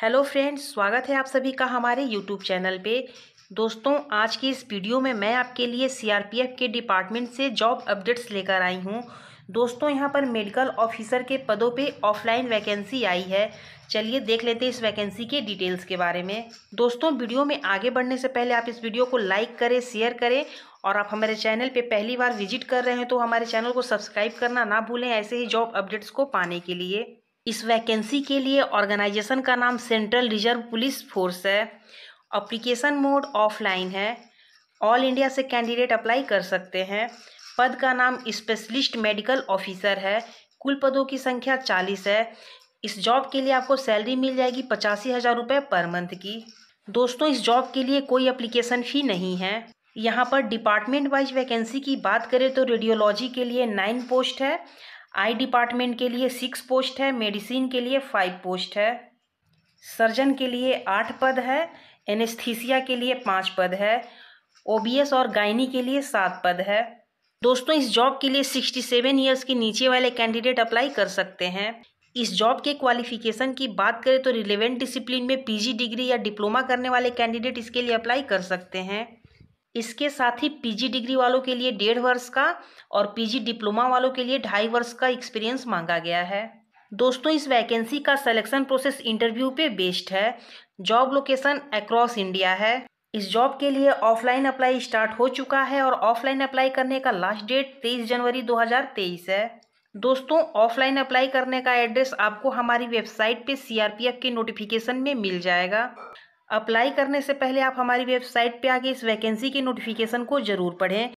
hello friends स्वागत है आप सभी का हमारे यूट्यूब चैनल पे दोस्तों आज की इस वीडियो में मैं आपके लिए सीआरपीएफ के डिपार्टमेंट से जॉब अपडेट्स लेकर आई हूँ दोस्तों यहाँ पर मेडिकल ऑफिसर के पदों पे ऑफलाइन वैकेंसी आई है चलिए देख लेते हैं इस वैकेंसी के डिटेल्स के बारे में दोस्तों वीडियो में आगे बढ़ने से पहले आप इस वीडियो को लाइक करें शेयर करें और आप हमारे चैनल पे पहली बार विजिट कर रहे हैं तो हमारे चैनल को सब्सक्राइब करना ना भूलें ऐसे ही जॉब अपडेट्स को पाने के लिए इस वैकेंसी के लिए ऑर्गेनाइजेशन का नाम सेंट्रल रिजर्व पुलिस फोर्स है अप्लीकेशन मोड ऑफलाइन है ऑल इंडिया से कैंडिडेट अप्लाई कर सकते हैं पद का नाम स्पेशलिस्ट मेडिकल ऑफिसर है कुल पदों की संख्या चालीस है इस जॉब के लिए आपको सैलरी मिल जाएगी पचासी हज़ार रुपये पर मंथ की दोस्तों इस जॉब के लिए कोई अप्लीकेशन फ़ी नहीं है यहाँ पर डिपार्टमेंट वाइज वैकेंसी की बात करें तो रेडियोलॉजी के लिए नाइन पोस्ट है आई डिपार्टमेंट के लिए सिक्स पोस्ट है मेडिसिन के लिए फाइव पोस्ट है सर्जन के लिए आठ पद है एनेस्थीसिया के लिए पाँच पद है ओबीएस और गायनी के लिए सात पद है दोस्तों इस जॉब के लिए सिक्सटी सेवन ईयर्स के नीचे वाले कैंडिडेट अप्लाई कर सकते हैं इस जॉब के क्वालिफिकेशन की बात करें तो रिलेवेंट डिसिप्लिन में पीजी डिग्री या डिप्लोमा करने वाले कैंडिडेट इसके लिए अप्लाई कर सकते हैं इसके साथ ही पीजी डिग्री वालों के लिए डेढ़ वर्ष का और पीजी डिप्लोमा वालों के लिए ढाई वर्ष का एक्सपीरियंस मांगा गया है दोस्तों इस वैकेंसी का सिलेक्शन प्रोसेस इंटरव्यू पे बेस्ड है जॉब लोकेशन अक्रॉस इंडिया है इस जॉब के लिए ऑफलाइन अप्लाई स्टार्ट हो चुका है और ऑफलाइन अप्लाई करने का लास्ट डेट 23 जनवरी 2023 है दोस्तों ऑफलाइन अप्लाई करने का एड्रेस आपको हमारी वेबसाइट पे सीआरपीएफ के नोटिफिकेशन में मिल जाएगा अप्लाई करने से पहले आप हमारी वेबसाइट पे आके इस वैकेंसी की नोटिफिकेशन को ज़रूर पढ़ें